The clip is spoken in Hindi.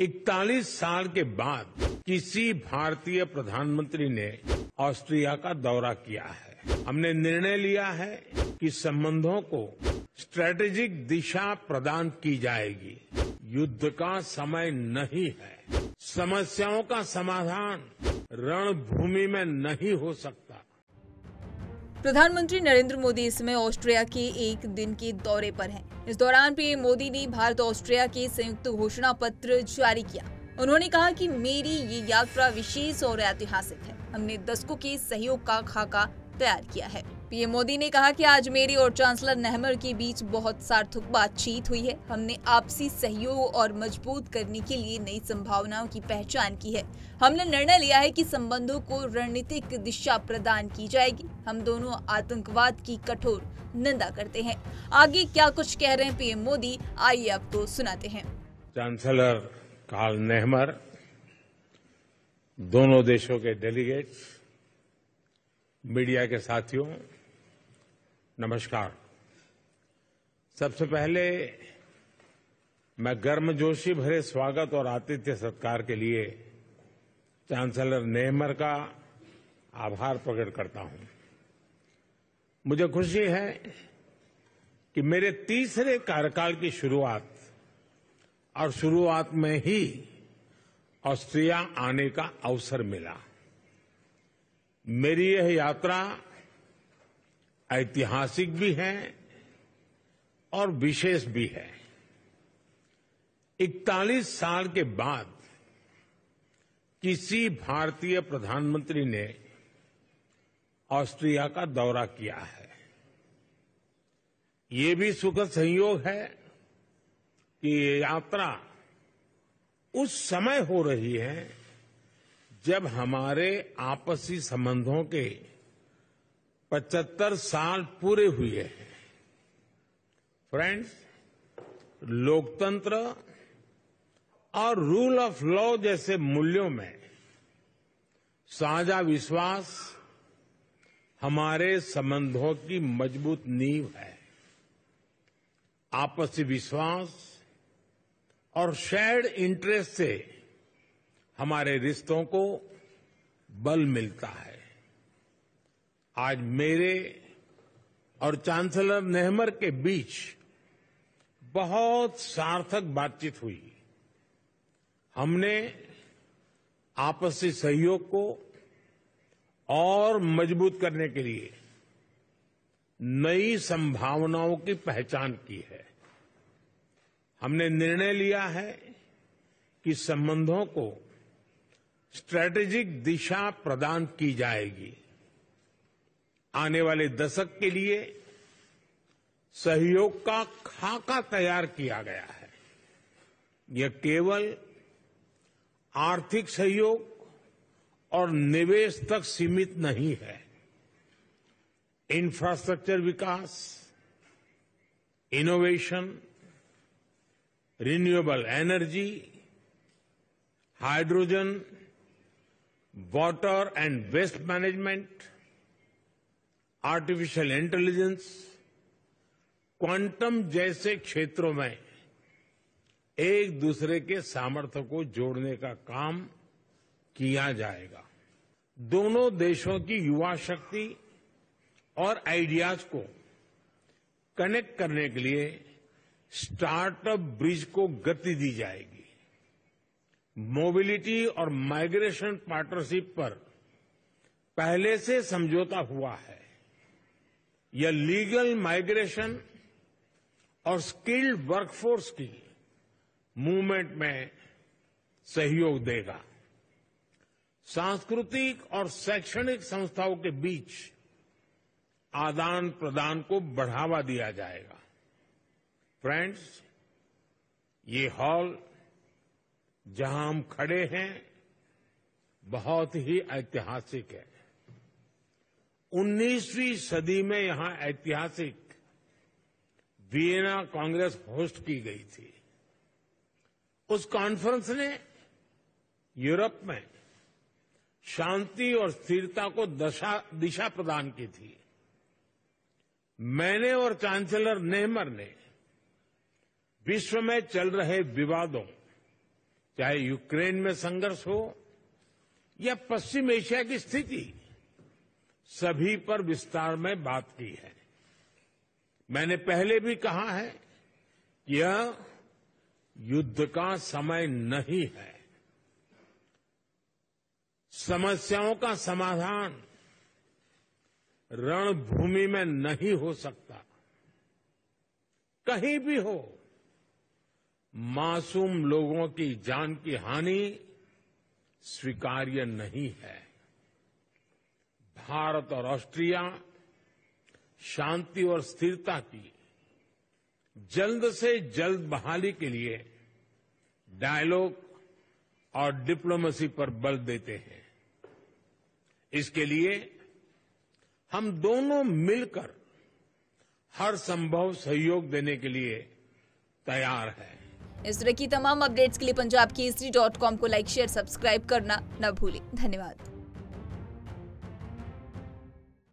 इकतालीस साल के बाद किसी भारतीय प्रधानमंत्री ने ऑस्ट्रिया का दौरा किया है हमने निर्णय लिया है कि संबंधों को स्ट्रेटेजिक दिशा प्रदान की जाएगी युद्ध का समय नहीं है समस्याओं का समाधान रणभूमि में नहीं हो सकता प्रधानमंत्री नरेंद्र मोदी इस समय ऑस्ट्रिया के एक दिन के दौरे पर हैं। इस दौरान पीएम मोदी ने भारत ऑस्ट्रिया के संयुक्त घोषणा पत्र जारी किया उन्होंने कहा कि मेरी ये यात्रा विशेष और ऐतिहासिक है हमने दशकों के सहयोग का खाका तैयार किया है पीएम मोदी ने कहा कि आज मेरी और चांसलर नेहमर के बीच बहुत सार्थक बातचीत हुई है हमने आपसी सहयोग और मजबूत करने के लिए नई संभावनाओं की पहचान की है हमने निर्णय लिया है कि संबंधों को रणनीतिक दिशा प्रदान की जाएगी हम दोनों आतंकवाद की कठोर निंदा करते हैं आगे क्या कुछ कह रहे हैं पीएम मोदी आइए आपको सुनाते हैं चांसलर काल नेहमर दोनों देशों के डेलीगेट्स मीडिया के साथियों नमस्कार सबसे पहले मैं गर्मजोशी भरे स्वागत और आतिथ्य सत्कार के लिए चांसलर नेमर का आभार प्रकट करता हूं मुझे खुशी है कि मेरे तीसरे कार्यकाल की शुरुआत और शुरुआत में ही ऑस्ट्रिया आने का अवसर मिला मेरी यह यात्रा ऐतिहासिक भी है और विशेष भी है 41 साल के बाद किसी भारतीय प्रधानमंत्री ने ऑस्ट्रिया का दौरा किया है ये भी सुखद संयोग है कि ये यात्रा उस समय हो रही है जब हमारे आपसी संबंधों के 75 साल पूरे हुए हैं फ्रेंड्स लोकतंत्र और रूल ऑफ लॉ जैसे मूल्यों में साझा विश्वास हमारे संबंधों की मजबूत नींव है आपसी विश्वास और शेयर्ड इंटरेस्ट से हमारे रिश्तों को बल मिलता है आज मेरे और चांसलर नेहमर के बीच बहुत सार्थक बातचीत हुई हमने आपसी सहयोग को और मजबूत करने के लिए नई संभावनाओं की पहचान की है हमने निर्णय लिया है कि संबंधों को स्ट्रैटेजिक दिशा प्रदान की जाएगी आने वाले दशक के लिए सहयोग का खाका तैयार किया गया है यह केवल आर्थिक सहयोग और निवेश तक सीमित नहीं है इंफ्रास्ट्रक्चर विकास innovation renewable energy hydrogen water and waste management artificial intelligence quantum जैसे क्षेत्रों में एक दूसरे के सामर्थ्य को जोड़ने का काम किया जाएगा दोनों देशों की युवा शक्ति और आइडियाज को कनेक्ट करने के लिए स्टार्टअप ब्रिज को गति दी जाएगी मोबिलिटी और माइग्रेशन पार्टनरशिप पर पहले से समझौता हुआ है यह लीगल माइग्रेशन और स्किल्ड वर्कफोर्स की मूवमेंट में सहयोग देगा सांस्कृतिक और शैक्षणिक संस्थाओं के बीच आदान प्रदान को बढ़ावा दिया जाएगा फ्रेंड्स ये हॉल जहां हम खड़े हैं बहुत ही ऐतिहासिक है 19वीं सदी में यहां ऐतिहासिक वियना कांग्रेस होस्ट की गई थी उस कॉन्फ्रेंस ने यूरोप में शांति और स्थिरता को दशा दिशा प्रदान की थी मैंने और चांसलर नेमर ने विश्व में चल रहे विवादों चाहे यूक्रेन में संघर्ष हो या पश्चिम एशिया की स्थिति सभी पर विस्तार में बात की है मैंने पहले भी कहा है कि यह युद्ध का समय नहीं है समस्याओं का समाधान रणभूमि में नहीं हो सकता कहीं भी हो मासूम लोगों की जान की हानि स्वीकार्य नहीं है भारत और ऑस्ट्रिया शांति और स्थिरता की जल्द से जल्द बहाली के लिए डायलॉग और डिप्लोमेसी पर बल देते हैं इसके लिए हम दोनों मिलकर हर संभव सहयोग देने के लिए तैयार हैं इस तरह की तमाम अपडेट्स के लिए पंजाब केसरी डॉट कॉम को लाइक शेयर सब्सक्राइब करना न भूलें धन्यवाद